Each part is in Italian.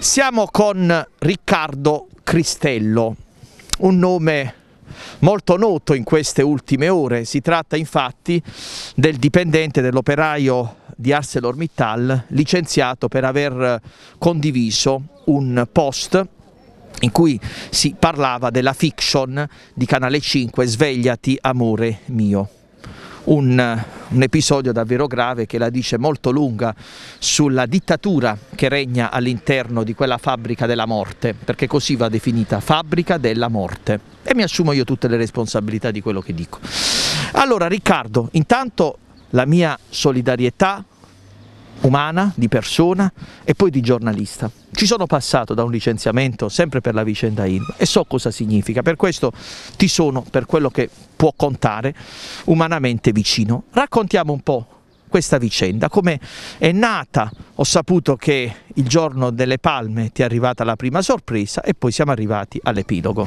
Siamo con Riccardo Cristello, un nome molto noto in queste ultime ore. Si tratta infatti del dipendente dell'operaio di ArcelorMittal licenziato per aver condiviso un post in cui si parlava della fiction di Canale 5 Svegliati amore mio un, un episodio davvero grave che la dice molto lunga sulla dittatura che regna all'interno di quella fabbrica della morte, perché così va definita fabbrica della morte e mi assumo io tutte le responsabilità di quello che dico. Allora Riccardo, intanto la mia solidarietà umana, di persona e poi di giornalista. Ci sono passato da un licenziamento sempre per la vicenda ILVA e so cosa significa, per questo ti sono, per quello che può contare umanamente vicino. Raccontiamo un po' questa vicenda, come è nata, ho saputo che il giorno delle palme ti è arrivata la prima sorpresa e poi siamo arrivati all'epilogo.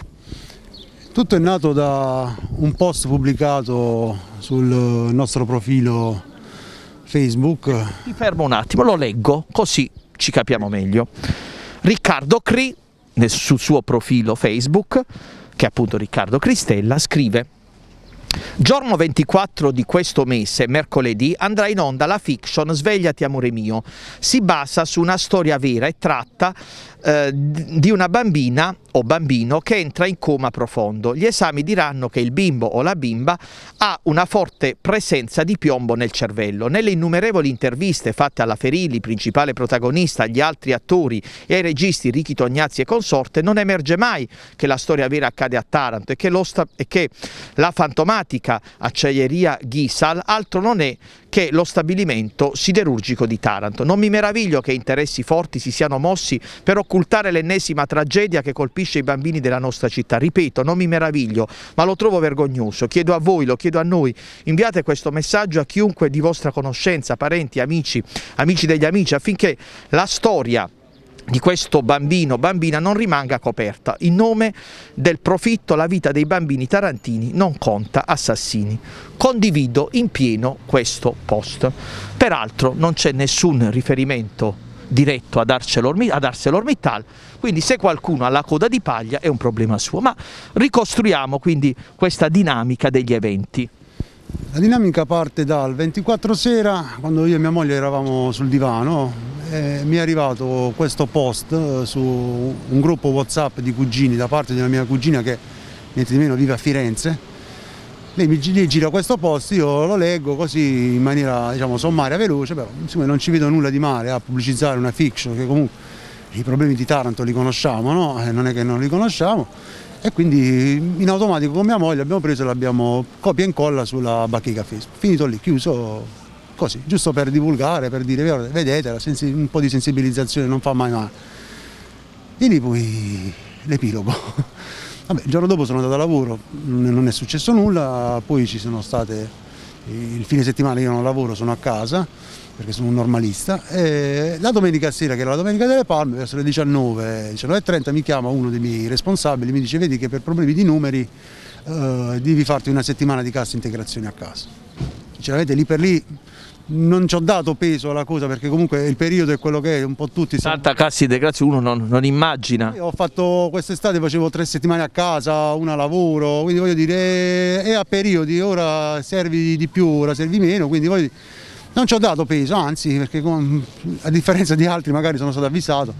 Tutto è nato da un post pubblicato sul nostro profilo Facebook. Ti fermo un attimo, lo leggo così ci capiamo meglio. Riccardo Cri, sul suo profilo Facebook, che è appunto Riccardo Cristella, scrive Giorno 24 di questo mese, mercoledì, andrà in onda la fiction Svegliati amore mio. Si basa su una storia vera e tratta eh, di una bambina o bambino che entra in coma profondo. Gli esami diranno che il bimbo o la bimba ha una forte presenza di piombo nel cervello. Nelle innumerevoli interviste fatte alla Ferilli, principale protagonista, agli altri attori e ai registi Ricchi Tognazzi e consorte, non emerge mai che la storia vera accade a Taranto e che, e che la fantomatica acciaieria Ghisal altro non è che lo stabilimento siderurgico di Taranto. Non mi meraviglio che interessi forti si siano mossi per occultare l'ennesima tragedia che colpisce i bambini della nostra città. Ripeto, non mi meraviglio, ma lo trovo vergognoso. Chiedo a voi, lo chiedo a noi, inviate questo messaggio a chiunque di vostra conoscenza, parenti, amici, amici degli amici, affinché la storia di questo bambino, bambina non rimanga coperta. In nome del profitto la vita dei bambini tarantini non conta assassini. Condivido in pieno questo post. Peraltro non c'è nessun riferimento diretto ad ArcelorMittal, quindi se qualcuno ha la coda di paglia è un problema suo, ma ricostruiamo quindi questa dinamica degli eventi. La dinamica parte dal 24 sera, quando io e mia moglie eravamo sul divano, mi è arrivato questo post eh, su un gruppo Whatsapp di cugini da parte di una mia cugina che niente di meno vive a Firenze. Lei mi gira questo post, io lo leggo così in maniera diciamo, sommaria, veloce, però insomma, non ci vedo nulla di male a pubblicizzare una fiction che comunque i problemi di Taranto li conosciamo, no? Eh, non è che non li conosciamo e quindi in automatico con mia moglie abbiamo preso e l'abbiamo copia e incolla sulla bacheca Facebook. Finito lì, chiuso così, giusto per divulgare, per dire vedete, un po' di sensibilizzazione non fa mai male. E lì poi l'epilogo. Vabbè, il giorno dopo sono andato a lavoro, non è successo nulla, poi ci sono state il fine settimana io non lavoro, sono a casa perché sono un normalista. E la domenica sera, che era la domenica delle Palme, verso le 19, 19.30 mi chiama uno dei miei responsabili, mi dice vedi che per problemi di numeri eh, devi farti una settimana di cassa integrazione a casa. Sinceramente lì per lì non ci ho dato peso alla cosa perché comunque il periodo è quello che è, un po' tutti. Tanta Cassi di Grazia uno non, non immagina. Io ho fatto quest'estate, facevo tre settimane a casa, una a lavoro, quindi voglio dire, è eh, a periodi, ora servi di più, ora servi meno, quindi voglio dire, non ci ho dato peso, anzi perché con, a differenza di altri magari sono stato avvisato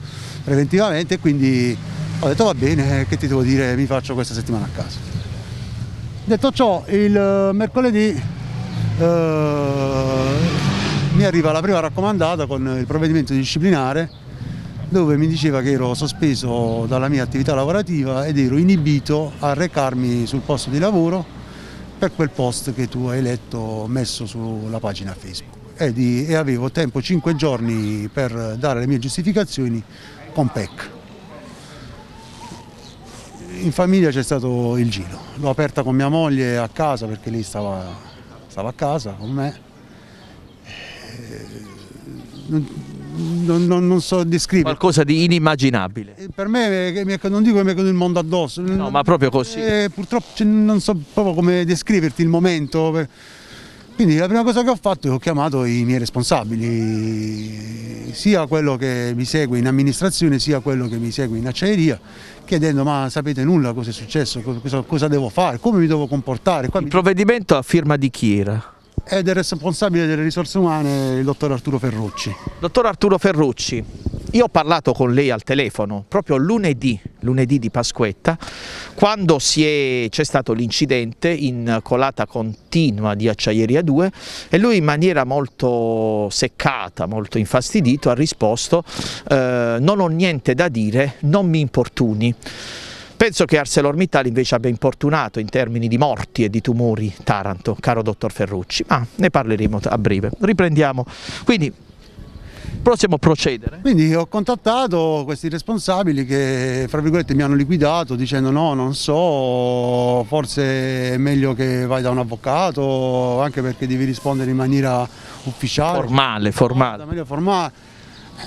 preventivamente quindi ho detto va bene, che ti devo dire, mi faccio questa settimana a casa. Detto ciò, il mercoledì... Eh, mi arriva la prima raccomandata con il provvedimento disciplinare dove mi diceva che ero sospeso dalla mia attività lavorativa ed ero inibito a recarmi sul posto di lavoro per quel post che tu hai letto messo sulla pagina Facebook e, di, e avevo tempo 5 giorni per dare le mie giustificazioni con PEC. In famiglia c'è stato il giro, l'ho aperta con mia moglie a casa perché lei stava, stava a casa con me non, non, non, so descrivere. Qualcosa di inimmaginabile. Eh, per me, eh, non dico che mi è caduto il mondo addosso. No, ma proprio così. Eh, purtroppo cioè, non so proprio come descriverti il momento. Eh, quindi la prima cosa che ho fatto è ho chiamato i miei responsabili, sia quello che mi segue in amministrazione, sia quello che mi segue in acciaieria, chiedendo ma sapete nulla cosa è successo, cosa, cosa devo fare, come mi devo comportare. Qua il mi... provvedimento a firma di chi era? ed è responsabile delle risorse umane il dottor Arturo Ferrucci. Dottor Arturo Ferrucci, io ho parlato con lei al telefono proprio lunedì, lunedì di Pasquetta, quando c'è stato l'incidente in colata continua di Acciaieria 2 e lui in maniera molto seccata, molto infastidito ha risposto eh, non ho niente da dire, non mi importuni. Penso che ArcelorMittal invece abbia importunato in termini di morti e di tumori Taranto, caro dottor Ferrucci, ma ne parleremo a breve. Riprendiamo. Quindi possiamo procedere. Quindi ho contattato questi responsabili che fra virgolette mi hanno liquidato dicendo no, non so, forse è meglio che vai da un avvocato, anche perché devi rispondere in maniera ufficiale. Formale, formale. No, formale.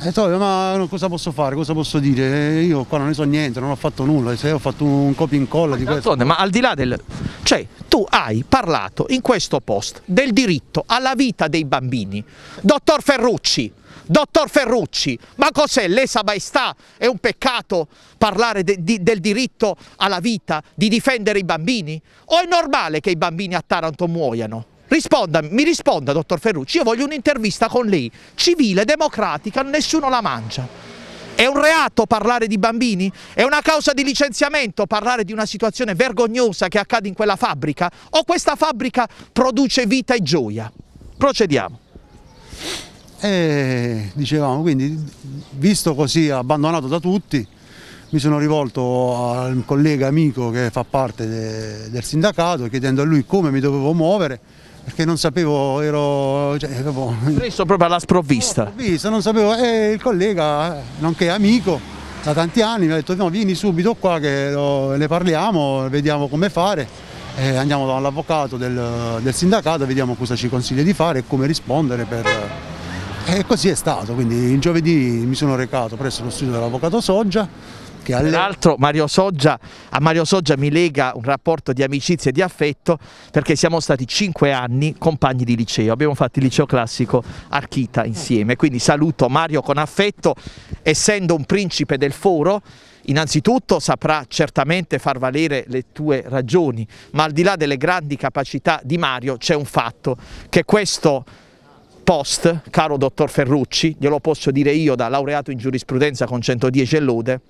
E eh, Torio, ma cosa posso fare? Cosa posso dire? Eh, io qua non ne so niente, non ho fatto nulla, se ho fatto un copia e incolla di questo. Ma al di là del... Cioè, tu hai parlato in questo post del diritto alla vita dei bambini. Dottor Ferrucci, dottor Ferrucci, ma cos'è l'esa maestà? È un peccato parlare de, di, del diritto alla vita, di difendere i bambini? O è normale che i bambini a Taranto muoiano? Risponda, mi risponda, dottor Ferrucci, io voglio un'intervista con lei, civile, democratica, nessuno la mangia. È un reato parlare di bambini? È una causa di licenziamento parlare di una situazione vergognosa che accade in quella fabbrica? O questa fabbrica produce vita e gioia? Procediamo. E eh, dicevamo, quindi, visto così abbandonato da tutti, mi sono rivolto al collega amico che fa parte de del sindacato chiedendo a lui come mi dovevo muovere perché non sapevo, ero... Cioè, proprio... Preso proprio alla sprovvista. sprovvista non sapevo, e il collega, nonché amico, da tanti anni mi ha detto no, vieni subito qua che ne parliamo, vediamo come fare, e andiamo dall'avvocato del, del, sindacato, vediamo cosa ci consiglia di fare e come rispondere per... E così è stato, quindi il giovedì mi sono recato presso lo studio dell'avvocato Soggia, tra l'altro Mario Soggia, a Mario Soggia mi lega un rapporto di amicizia e di affetto perché siamo stati cinque anni compagni di liceo, abbiamo fatto il liceo classico Archita insieme, quindi saluto Mario con affetto, essendo un principe del foro, innanzitutto saprà certamente far valere le tue ragioni, ma al di là delle grandi capacità di Mario c'è un fatto, che questo post, caro dottor Ferrucci, glielo posso dire io da laureato in giurisprudenza con 110 e lode,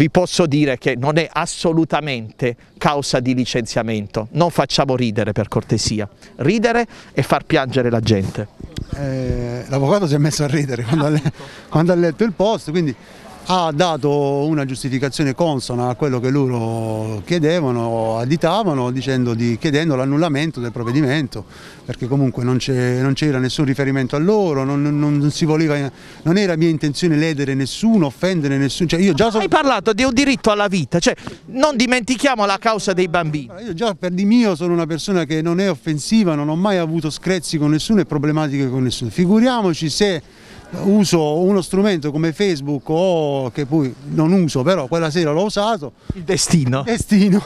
vi posso dire che non è assolutamente causa di licenziamento. Non facciamo ridere per cortesia, ridere e far piangere la gente. Eh, l'avvocato si è messo a ridere quando ha, letto il post, quindi ha dato una giustificazione consona a quello che loro chiedevano, additavano, di, chiedendo l'annullamento del provvedimento, perché comunque non c'era nessun riferimento a loro, non, non, voleva, non, era mia intenzione ledere nessuno, offendere nessuno. Cioè so... Hai parlato di un diritto alla vita, cioè non dimentichiamo la causa dei bambini. Io già per di mio sono una persona che non è offensiva, non ho mai avuto screzzi con nessuno e problematiche con nessuno, figuriamoci se uso uno strumento come Facebook o che poi non uso, però quella sera l'ho usato. Il destino. Destino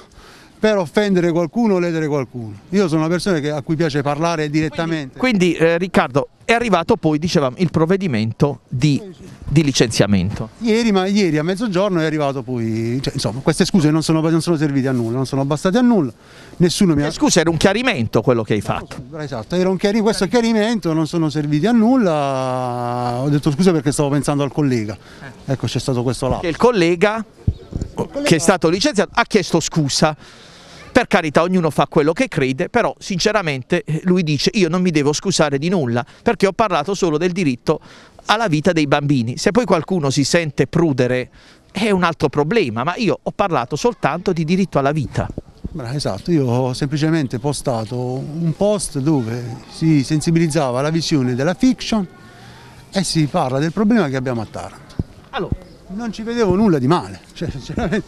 per offendere qualcuno o ledere qualcuno. Io sono una persona che, a cui piace parlare direttamente. Quindi, quindi eh, Riccardo, è arrivato poi, dicevamo, il provvedimento di, di licenziamento. Ieri, ma, ieri, a mezzogiorno è arrivato poi, cioè, insomma, queste scuse non sono, non sono, servite a nulla, non sono bastate a nulla, nessuno mi ha... Scusa, era un chiarimento quello che hai fatto. esatto, era un chiari... questo chiarimento non sono serviti a nulla, ho detto scusa perché stavo pensando al collega, eh. ecco c'è stato questo là. Il il collega che è stato licenziato ha chiesto scusa. Per carità, ognuno fa quello che crede, però sinceramente eh, lui dice io non mi devo scusare di nulla perché ho parlato solo del diritto alla vita dei bambini. Se poi qualcuno si sente prudere è un altro problema, ma io ho parlato soltanto di diritto alla vita. Esatto, io ho semplicemente postato un post dove si sensibilizzava la visione della fiction e si parla del problema che abbiamo a Taranto. Allora. Non ci vedevo nulla di male. Cioè, sinceramente...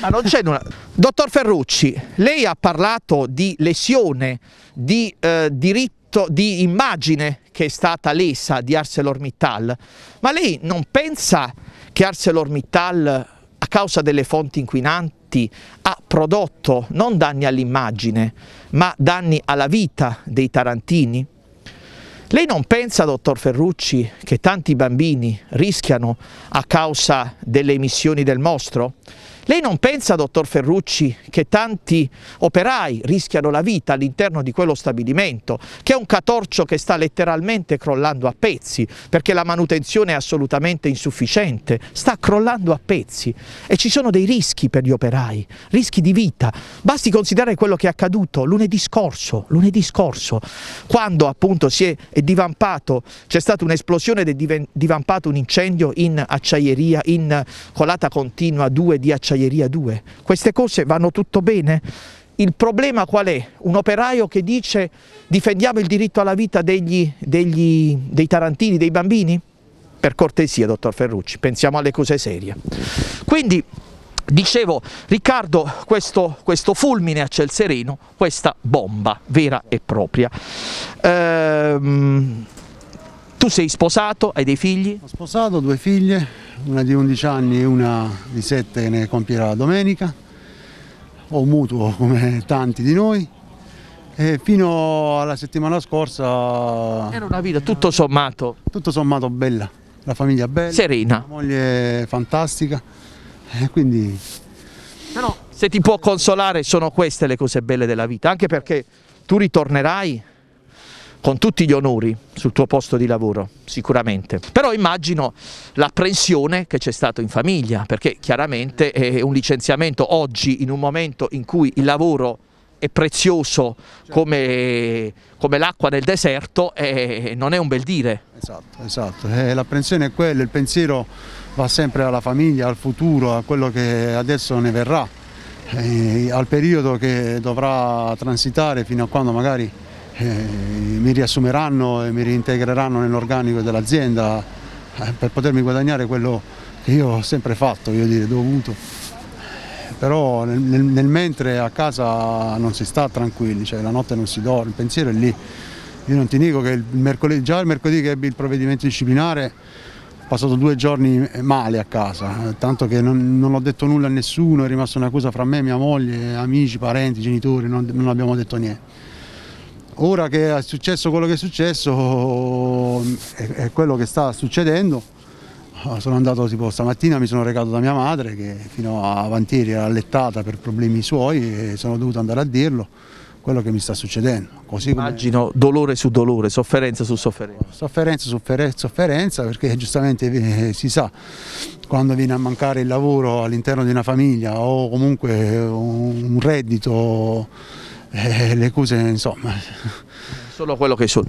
Ma non c'è nulla. Dottor Ferrucci, lei ha parlato di lesione, di eh, diritto di immagine che è stata lesa di ArcelorMittal, ma lei non pensa che ArcelorMittal a causa delle fonti inquinanti ha prodotto non danni all'immagine, ma danni alla vita dei tarantini? Lei non pensa, dottor Ferrucci, che tanti bambini rischiano a causa delle emissioni del mostro? Lei non pensa, dottor Ferrucci, che tanti operai rischiano la vita all'interno di quello stabilimento, che è un catorcio che sta letteralmente crollando a pezzi, perché la manutenzione è assolutamente insufficiente, sta crollando a pezzi e ci sono dei rischi per gli operai, rischi di vita. Basti considerare quello che è accaduto lunedì scorso, lunedì scorso quando appunto si è, divampato, c'è stata un'esplosione ed è divampato un incendio in acciaieria, in colata continua 2 di acciaieria acciaieria 2. Queste cose vanno tutto bene? Il problema qual è? Un operaio che dice difendiamo il diritto alla vita degli, degli, dei tarantini, dei bambini? Per cortesia, dottor Ferrucci, pensiamo alle cose serie. Quindi, dicevo, Riccardo, questo, questo fulmine a ciel sereno, questa bomba vera e propria. Ehm... Tu sei sposato, hai dei figli? Ho sposato due figlie, una di 11 anni e una di 7 che ne compierà la domenica. Ho un mutuo come tanti di noi. E fino alla settimana scorsa... Era una vita tutto sommato... Tutto sommato bella, la famiglia bella, serena, la moglie fantastica, e quindi... Però se ti può consolare sono queste le cose belle della vita, anche perché tu ritornerai con tutti gli onori sul tuo posto di lavoro, sicuramente. Però immagino l'apprensione che c'è stata in famiglia, perché chiaramente eh, un licenziamento oggi in un momento in cui il lavoro è prezioso certo. come, come l'acqua nel deserto eh, non è un bel dire. Esatto, esatto. Eh, l'apprensione è quella, il pensiero va sempre alla famiglia, al futuro, a quello che adesso ne verrà, eh, al periodo che dovrà transitare fino a quando magari eh, mi riassumeranno e mi reintegreranno nell'organico dell'azienda eh, per potermi guadagnare quello che io ho sempre fatto, io dire, dovuto. Però nel, nel, nel, mentre a casa non si sta tranquilli, cioè la notte non si dorme, il pensiero è lì. Io non ti dico che il già il mercoledì che ebbi il provvedimento disciplinare ho passato due giorni male a casa, eh, tanto che non, non ho detto nulla a nessuno, è rimasta una cosa fra me, mia moglie, amici, parenti, genitori, non, non abbiamo detto niente ora che è successo quello che è successo è, quello che sta succedendo ah, sono andato tipo stamattina mi sono recato da mia madre che fino a avantieri era allettata per problemi suoi e sono dovuto andare a dirlo quello che mi sta succedendo Così immagino come... dolore su dolore sofferenza su sofferenza sofferenza su sofferenza perché giustamente eh, si sa quando viene a mancare il lavoro all'interno di una famiglia o comunque un reddito eh, le cose insomma... Solo quello che sono.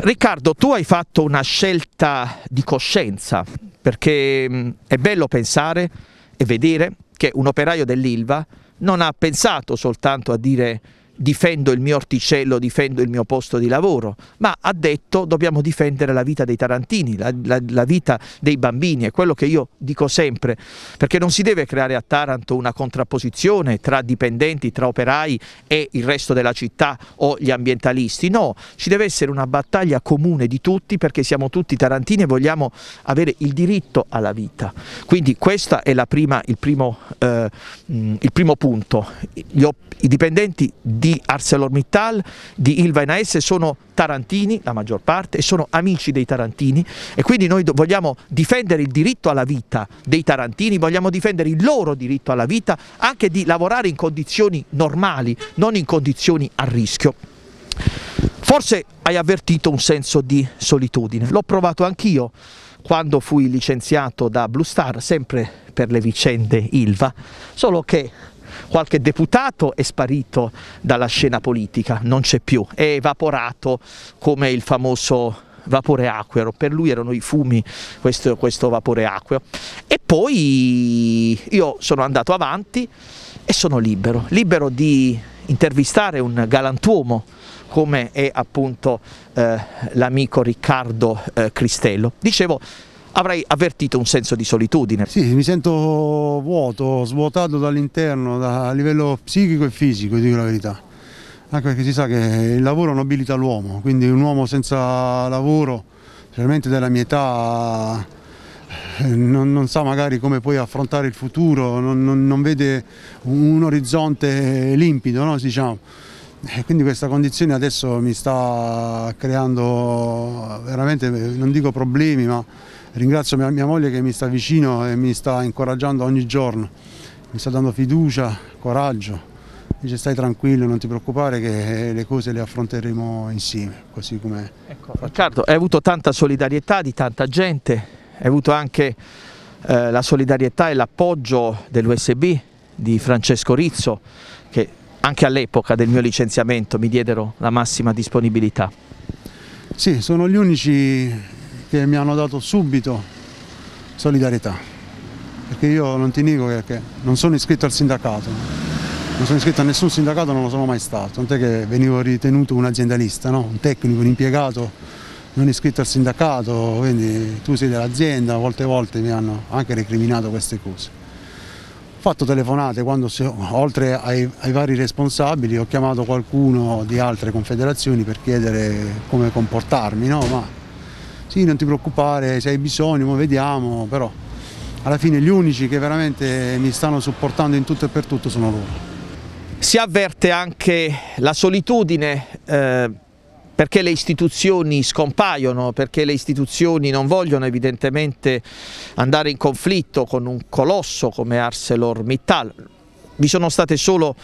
Riccardo, tu hai fatto una scelta di coscienza, perché è bello pensare e vedere che un operaio dell'Ilva non ha pensato soltanto a dire difendo il mio orticello, difendo il mio posto di lavoro, ma ha detto dobbiamo difendere la vita dei tarantini, la, la, la, vita dei bambini, è quello che io dico sempre, perché non si deve creare a Taranto una contrapposizione tra dipendenti, tra operai e il resto della città o gli ambientalisti, no, ci deve essere una battaglia comune di tutti perché siamo tutti tarantini e vogliamo avere il diritto alla vita. Quindi questo è prima, il, primo, eh, il, primo, punto, Gli, i dipendenti di di ArcelorMittal, di Ilva Enaes sono tarantini, la maggior parte, e sono amici dei tarantini e quindi noi vogliamo difendere il diritto alla vita dei tarantini, vogliamo difendere il loro diritto alla vita anche di lavorare in condizioni normali, non in condizioni a rischio. Forse hai avvertito un senso di solitudine, l'ho provato anch'io quando fui licenziato da Blue Star, sempre per le vicende Ilva, solo che qualche deputato è sparito dalla scena politica, non c'è più, è evaporato come il famoso vapore acqueo, per lui erano i fumi questo, questo vapore acqueo e poi io sono andato avanti e sono libero, libero di intervistare un galantuomo come è appunto eh, l'amico Riccardo eh, Cristello. Dicevo, avrai avvertito un senso di solitudine. Sì, mi sento vuoto, svuotato dall'interno, da, a livello psichico e fisico, dico la verità. Anche perché si sa che il lavoro nobilita l'uomo, quindi un uomo senza lavoro, specialmente della mia età, eh, non, non, sa magari come puoi affrontare il futuro, non, non, non vede un orizzonte limpido, no? diciamo. quindi questa condizione adesso mi sta creando veramente, non dico problemi, ma Ringrazio mia, mia moglie che mi sta vicino e mi sta incoraggiando ogni giorno, mi sta dando fiducia, coraggio, dice stai tranquillo, non ti preoccupare che eh, le cose le affronteremo insieme, così come... Ecco, Riccardo, hai avuto tanta solidarietà di tanta gente, hai avuto anche eh, la solidarietà e l'appoggio dell'USB di Francesco Rizzo, che anche all'epoca del mio licenziamento mi diedero la massima disponibilità. Sì, sono gli unici che mi hanno dato subito solidarietà, perché io non ti dico che non sono iscritto al sindacato, non sono iscritto a nessun sindacato, non lo sono mai stato, tant'è che venivo ritenuto un aziendalista, no? un tecnico, un impiegato non iscritto al sindacato, quindi tu sei dell'azienda, molte volte mi hanno anche recriminato queste cose Ho fatto telefonate quando oltre ai, ai, vari responsabili ho chiamato qualcuno di altre confederazioni per chiedere come comportarmi, no? ma sì non ti preoccupare, se hai bisogno, vediamo, però alla fine gli unici che veramente mi stanno supportando in tutto e per tutto sono loro. Si avverte anche la solitudine eh, perché le istituzioni scompaiono, perché le istituzioni non vogliono evidentemente andare in conflitto con un colosso come ArcelorMittal. Vi sono state solo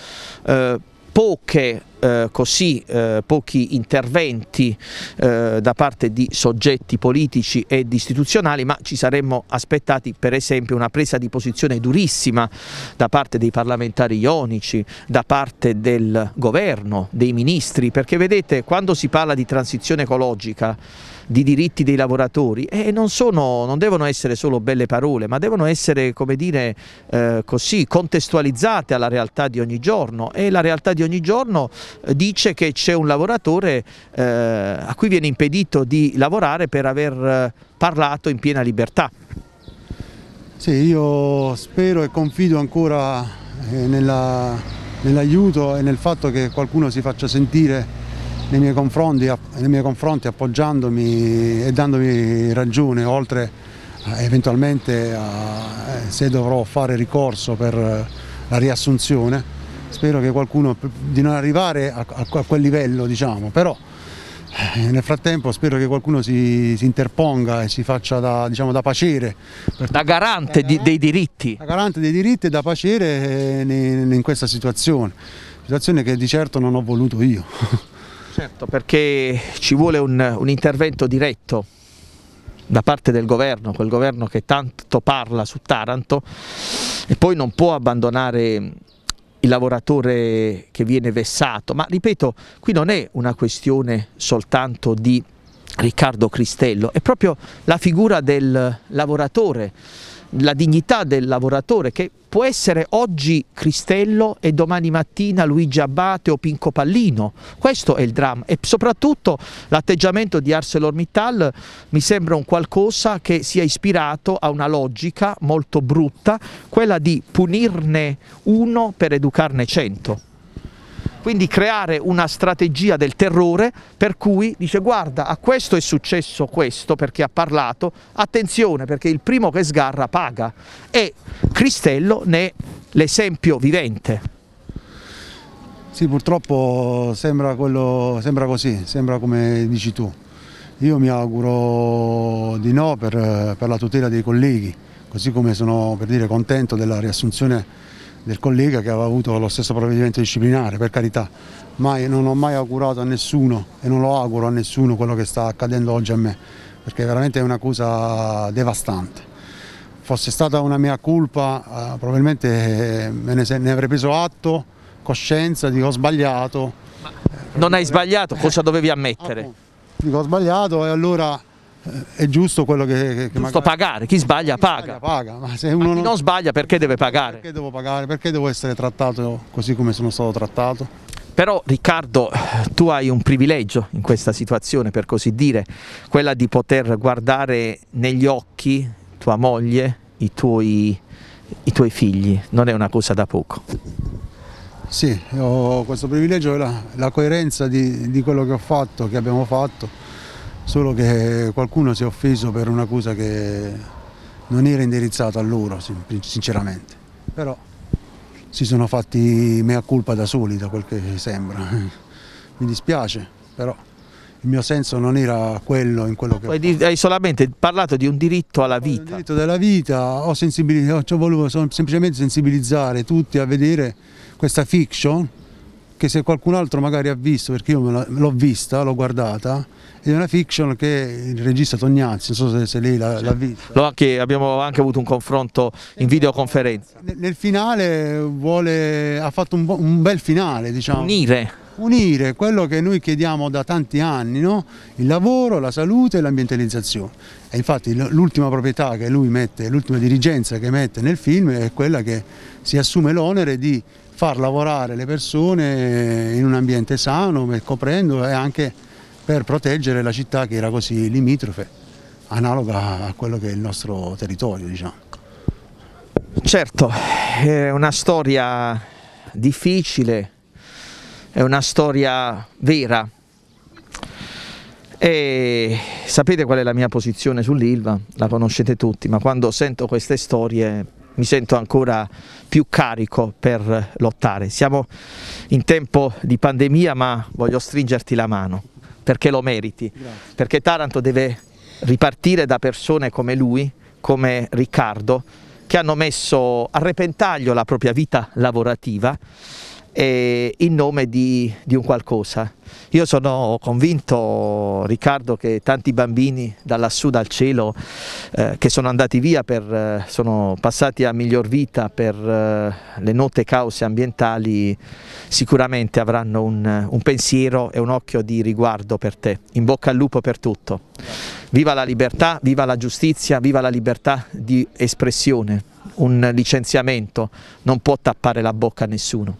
eh, poche eh, così eh, pochi interventi eh, da parte di soggetti politici ed istituzionali, ma ci saremmo aspettati per esempio una presa di posizione durissima da parte dei parlamentari ionici, da parte del governo, dei ministri, perché vedete quando si parla di transizione ecologica di diritti dei lavoratori e non, sono, non devono essere solo belle parole ma devono essere come dire eh, così contestualizzate alla realtà di ogni giorno e la realtà di ogni giorno eh, dice che c'è un lavoratore eh, a cui viene impedito di lavorare per aver eh, parlato in piena libertà. Sì, io spero e confido ancora eh, nell'aiuto e nel fatto che qualcuno si faccia sentire nei miei confronti, nei miei confronti appoggiandomi e dandomi ragione, oltre eventualmente a, eh, se dovrò fare ricorso per eh, la riassunzione. Spero che qualcuno di non arrivare a, a, quel livello, diciamo, però eh, nel frattempo spero che qualcuno si, si interponga e si faccia da, diciamo, da pacere. Da garante eh, di, dei diritti. Da garante dei diritti e da pacere in, in questa situazione, situazione che di certo non ho voluto io. Certo, perché ci vuole un, un intervento diretto da parte del governo, quel governo che tanto parla su Taranto e poi non può abbandonare il lavoratore che viene vessato, ma ripeto, qui non è una questione soltanto di Riccardo Cristello, è proprio la figura del lavoratore, la dignità del lavoratore che può essere oggi Cristello e domani mattina Luigi Abbate o Pinco Pallino, questo è il dramma e soprattutto l'atteggiamento di ArcelorMittal mi sembra un qualcosa che sia ispirato a una logica molto brutta, quella di punirne uno per educarne cento. Quindi creare una strategia del terrore per cui dice guarda a questo è successo questo perché ha parlato, attenzione perché il primo che sgarra paga e Cristello ne è l'esempio vivente. Sì, purtroppo sembra, quello, sembra, così, sembra come dici tu. Io mi auguro di no per, per la tutela dei colleghi, così come sono per dire, contento della riassunzione del collega che aveva avuto lo stesso provvedimento disciplinare, per carità, mai, non ho mai augurato a nessuno e non lo auguro a nessuno quello che sta accadendo oggi a me, perché veramente è una cosa devastante. Fosse stata una mia colpa, eh, probabilmente eh, me ne, ne avrei preso atto, coscienza dico ho sbagliato. Ma non hai sbagliato, cosa dovevi ammettere? Dico ho sbagliato e allora è giusto quello che... che giusto pagare, chi sbaglia chi paga. Sbaglia, paga. Ma se uno non... non... sbaglia perché deve pagare? Perché devo pagare? Perché devo essere trattato così come sono stato trattato? Però Riccardo, tu hai un privilegio in questa situazione, per così dire, quella di poter guardare negli occhi tua moglie, i tuoi, i tuoi figli, non è una cosa da poco. Sì, ho questo privilegio la, la, coerenza di, di quello che ho fatto, che abbiamo fatto, solo che qualcuno si è offeso per una cosa che non era indirizzata a loro, sinceramente. Però si sono fatti mea culpa da soli, da quel che sembra. Mi dispiace, però il mio senso non era quello in quello che... Di, hai solamente parlato di un diritto alla vita. Un diritto della vita, ho, ho cioè, voluto semplicemente sensibilizzare tutti a vedere questa fiction perché se qualcun altro magari ha visto, perché io l'ho vista, l'ho guardata, è una fiction che il regista Tognazzi, non so se, se lei l'ha vista. Lo anche, abbiamo anche avuto un confronto in videoconferenza. Nel, nel finale vuole, ha fatto un, un bel finale, diciamo. Unire unire quello che noi chiediamo da tanti anni, no? il lavoro, la salute e l'ambientalizzazione. E infatti l'ultima proprietà che lui mette, l'ultima dirigenza che mette nel film è quella che si assume l'onere di far lavorare le persone in un ambiente sano, coprendo e anche per proteggere la città che era così limitrofe, analoga a quello che è il nostro territorio. Diciamo. Certo, è una storia difficile, è una storia vera, e sapete qual è la mia posizione sull'Ilva? La conoscete tutti, ma quando sento queste storie mi sento ancora più carico per lottare. Siamo in tempo di pandemia, ma voglio stringerti la mano perché lo meriti, Grazie. perché Taranto deve ripartire da persone come lui, come Riccardo, che hanno messo a repentaglio la propria vita lavorativa eh, in nome di, di un qualcosa, io sono convinto, Riccardo, che tanti bambini da lassù dal cielo eh, che sono andati via, per, eh, sono passati a miglior vita per eh, le note cause ambientali, sicuramente avranno un, un pensiero e un occhio di riguardo per te. In bocca al lupo per tutto. Viva la libertà, viva la giustizia, viva la libertà di espressione. Un licenziamento non può tappare la bocca a nessuno.